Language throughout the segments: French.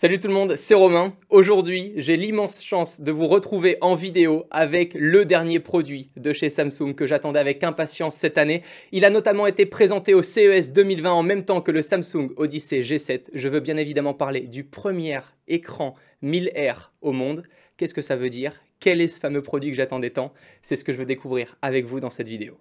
Salut tout le monde, c'est Romain. Aujourd'hui, j'ai l'immense chance de vous retrouver en vidéo avec le dernier produit de chez Samsung que j'attendais avec impatience cette année. Il a notamment été présenté au CES 2020 en même temps que le Samsung Odyssey G7. Je veux bien évidemment parler du premier écran 1000R au monde. Qu'est-ce que ça veut dire Quel est ce fameux produit que j'attendais tant C'est ce que je veux découvrir avec vous dans cette vidéo.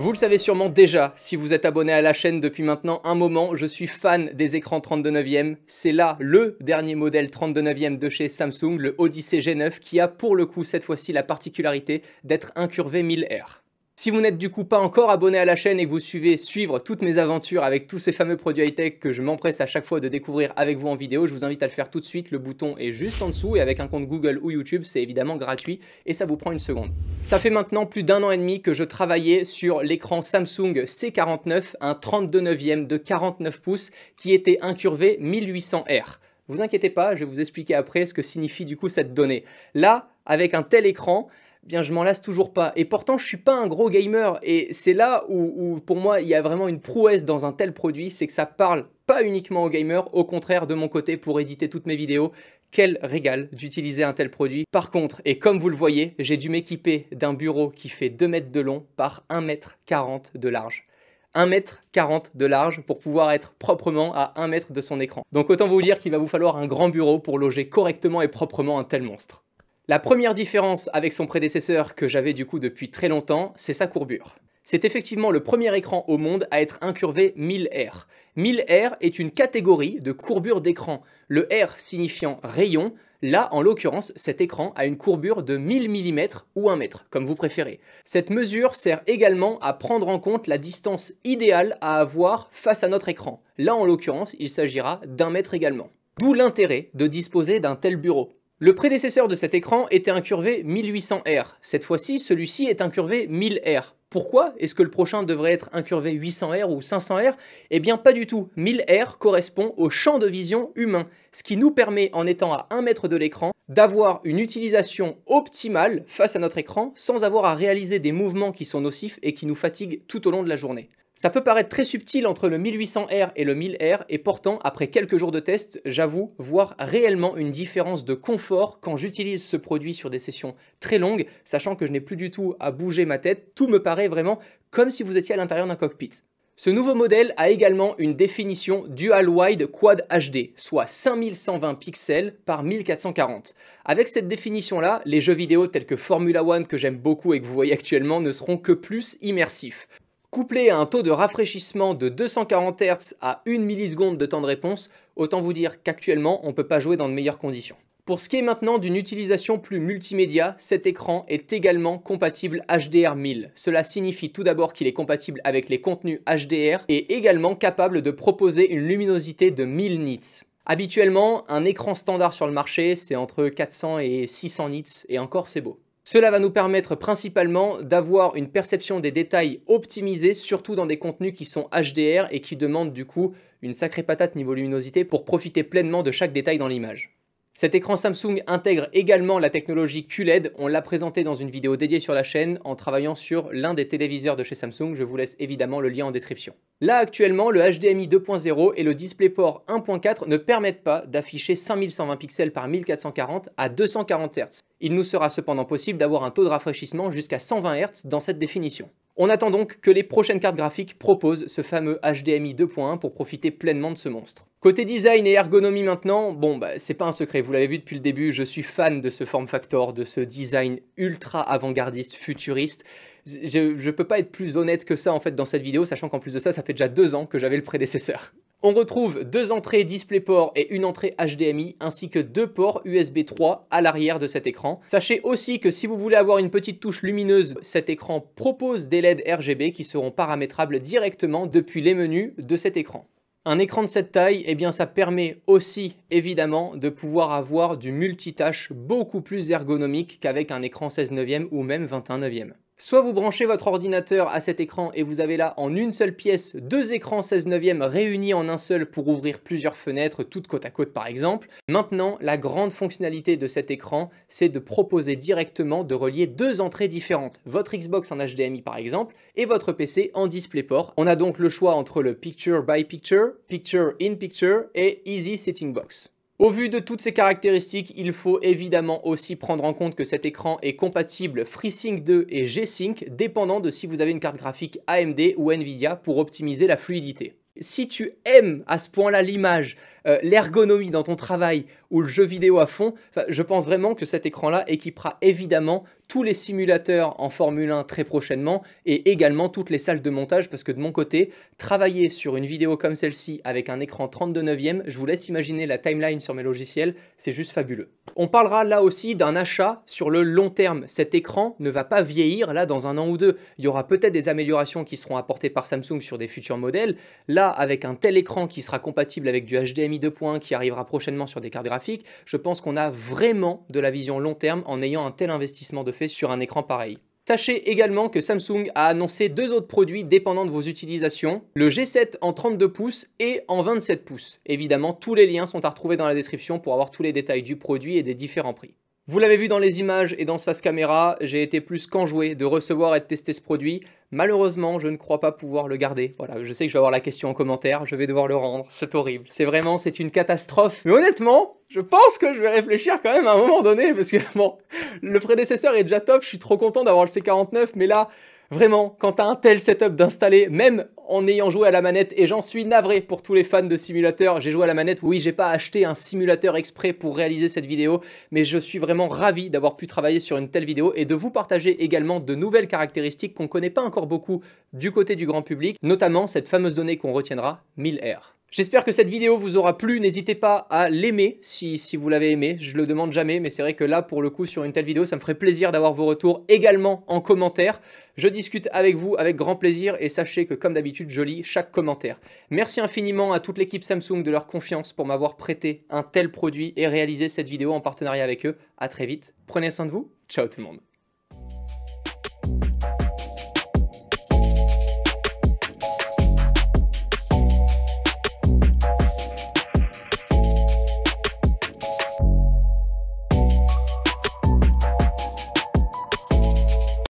Vous le savez sûrement déjà, si vous êtes abonné à la chaîne depuis maintenant un moment, je suis fan des écrans 32 e C'est là le dernier modèle 32 e de chez Samsung, le Odyssey G9, qui a pour le coup cette fois-ci la particularité d'être incurvé 1000R. Si vous n'êtes du coup pas encore abonné à la chaîne et que vous suivez suivre toutes mes aventures avec tous ces fameux produits high-tech que je m'empresse à chaque fois de découvrir avec vous en vidéo, je vous invite à le faire tout de suite. Le bouton est juste en dessous et avec un compte Google ou YouTube, c'est évidemment gratuit et ça vous prend une seconde. Ça fait maintenant plus d'un an et demi que je travaillais sur l'écran Samsung C49, un 32 neuvième de 49 pouces qui était incurvé 1800R. Vous inquiétez pas, je vais vous expliquer après ce que signifie du coup cette donnée. Là, avec un tel écran, je m'en lasse toujours pas. Et pourtant, je suis pas un gros gamer. Et c'est là où, pour moi, il y a vraiment une prouesse dans un tel produit, c'est que ça parle pas uniquement aux gamers, au contraire, de mon côté, pour éditer toutes mes vidéos, quel régal d'utiliser un tel produit. Par contre, et comme vous le voyez, j'ai dû m'équiper d'un bureau qui fait 2 mètres de long par 1 mètre 40 de large. 1 mètre 40 de large pour pouvoir être proprement à 1 mètre de son écran. Donc autant vous dire qu'il va vous falloir un grand bureau pour loger correctement et proprement un tel monstre. La première différence avec son prédécesseur que j'avais du coup depuis très longtemps, c'est sa courbure. C'est effectivement le premier écran au monde à être incurvé 1000R. 1000R est une catégorie de courbure d'écran, le R signifiant rayon. Là, en l'occurrence, cet écran a une courbure de 1000 mm ou 1 mètre, comme vous préférez. Cette mesure sert également à prendre en compte la distance idéale à avoir face à notre écran. Là, en l'occurrence, il s'agira d'un mètre également. D'où l'intérêt de disposer d'un tel bureau. Le prédécesseur de cet écran était incurvé 1800R. Cette fois-ci, celui-ci est incurvé 1000R. Pourquoi est-ce que le prochain devrait être incurvé 800R ou 500R Eh bien pas du tout, 1000R correspond au champ de vision humain, ce qui nous permet en étant à 1 mètre de l'écran d'avoir une utilisation optimale face à notre écran sans avoir à réaliser des mouvements qui sont nocifs et qui nous fatiguent tout au long de la journée. Ça peut paraître très subtil entre le 1800R et le 1000R, et pourtant, après quelques jours de test, j'avoue voir réellement une différence de confort quand j'utilise ce produit sur des sessions très longues, sachant que je n'ai plus du tout à bouger ma tête, tout me paraît vraiment comme si vous étiez à l'intérieur d'un cockpit. Ce nouveau modèle a également une définition Dual Wide Quad HD, soit 5120 pixels par 1440. Avec cette définition-là, les jeux vidéo tels que Formula One que j'aime beaucoup et que vous voyez actuellement ne seront que plus immersifs. Couplé à un taux de rafraîchissement de 240 Hz à 1 milliseconde de temps de réponse, autant vous dire qu'actuellement on ne peut pas jouer dans de meilleures conditions. Pour ce qui est maintenant d'une utilisation plus multimédia, cet écran est également compatible HDR1000. Cela signifie tout d'abord qu'il est compatible avec les contenus HDR et également capable de proposer une luminosité de 1000 nits. Habituellement, un écran standard sur le marché, c'est entre 400 et 600 nits, et encore c'est beau. Cela va nous permettre principalement d'avoir une perception des détails optimisée, surtout dans des contenus qui sont HDR et qui demandent du coup une sacrée patate niveau luminosité pour profiter pleinement de chaque détail dans l'image. Cet écran Samsung intègre également la technologie QLED, on l'a présenté dans une vidéo dédiée sur la chaîne en travaillant sur l'un des téléviseurs de chez Samsung, je vous laisse évidemment le lien en description. Là actuellement, le HDMI 2.0 et le DisplayPort 1.4 ne permettent pas d'afficher 5120 pixels par 1440 à 240 Hz. Il nous sera cependant possible d'avoir un taux de rafraîchissement jusqu'à 120 Hz dans cette définition. On attend donc que les prochaines cartes graphiques proposent ce fameux HDMI 2.1 pour profiter pleinement de ce monstre. Côté design et ergonomie maintenant, bon bah c'est pas un secret, vous l'avez vu depuis le début, je suis fan de ce form factor, de ce design ultra avant-gardiste, futuriste. Je, je peux pas être plus honnête que ça en fait dans cette vidéo, sachant qu'en plus de ça, ça fait déjà deux ans que j'avais le prédécesseur. On retrouve deux entrées DisplayPort et une entrée HDMI ainsi que deux ports USB 3 à l'arrière de cet écran. Sachez aussi que si vous voulez avoir une petite touche lumineuse, cet écran propose des LED RGB qui seront paramétrables directement depuis les menus de cet écran. Un écran de cette taille, eh bien ça permet aussi évidemment de pouvoir avoir du multitâche beaucoup plus ergonomique qu'avec un écran 16 neuvième ou même 21 neuvième. Soit vous branchez votre ordinateur à cet écran et vous avez là en une seule pièce deux écrans 16 neuvième réunis en un seul pour ouvrir plusieurs fenêtres toutes côte à côte par exemple. Maintenant, la grande fonctionnalité de cet écran, c'est de proposer directement de relier deux entrées différentes. Votre Xbox en HDMI par exemple et votre PC en DisplayPort. On a donc le choix entre le Picture by Picture, Picture in Picture et Easy Setting Box. Au vu de toutes ces caractéristiques, il faut évidemment aussi prendre en compte que cet écran est compatible FreeSync 2 et G-Sync, dépendant de si vous avez une carte graphique AMD ou Nvidia pour optimiser la fluidité. Si tu aimes à ce point-là l'image, euh, l'ergonomie dans ton travail ou le jeu vidéo à fond, je pense vraiment que cet écran-là équipera évidemment tous les simulateurs en Formule 1 très prochainement et également toutes les salles de montage parce que de mon côté, travailler sur une vidéo comme celle-ci avec un écran 32 neuvième, je vous laisse imaginer la timeline sur mes logiciels, c'est juste fabuleux. On parlera là aussi d'un achat sur le long terme. Cet écran ne va pas vieillir là dans un an ou deux. Il y aura peut-être des améliorations qui seront apportées par Samsung sur des futurs modèles. Là, avec un tel écran qui sera compatible avec du HDMI de points qui arrivera prochainement sur des cartes graphiques, je pense qu'on a vraiment de la vision long terme en ayant un tel investissement de fait sur un écran pareil. Sachez également que Samsung a annoncé deux autres produits dépendants de vos utilisations, le G7 en 32 pouces et en 27 pouces. Évidemment, tous les liens sont à retrouver dans la description pour avoir tous les détails du produit et des différents prix. Vous l'avez vu dans les images et dans ce face caméra, j'ai été plus qu'enjoué de recevoir et de tester ce produit. Malheureusement, je ne crois pas pouvoir le garder. Voilà, je sais que je vais avoir la question en commentaire, je vais devoir le rendre. C'est horrible. C'est vraiment, c'est une catastrophe. Mais honnêtement, je pense que je vais réfléchir quand même à un moment donné, parce que bon, le prédécesseur est déjà top, je suis trop content d'avoir le C49, mais là, Vraiment, quand t'as un tel setup d'installer, même en ayant joué à la manette et j'en suis navré pour tous les fans de simulateurs. J'ai joué à la manette, oui, j'ai pas acheté un simulateur exprès pour réaliser cette vidéo, mais je suis vraiment ravi d'avoir pu travailler sur une telle vidéo et de vous partager également de nouvelles caractéristiques qu'on connaît pas encore beaucoup du côté du grand public, notamment cette fameuse donnée qu'on retiendra, 1000R. J'espère que cette vidéo vous aura plu, n'hésitez pas à l'aimer si, vous l'avez aimé, je le demande jamais, mais c'est vrai que là pour le coup sur une telle vidéo ça me ferait plaisir d'avoir vos retours également en commentaire. Je discute avec vous avec grand plaisir et sachez que comme d'habitude je lis chaque commentaire. Merci infiniment à toute l'équipe Samsung de leur confiance pour m'avoir prêté un tel produit et réalisé cette vidéo en partenariat avec eux. A très vite, prenez soin de vous, ciao tout le monde.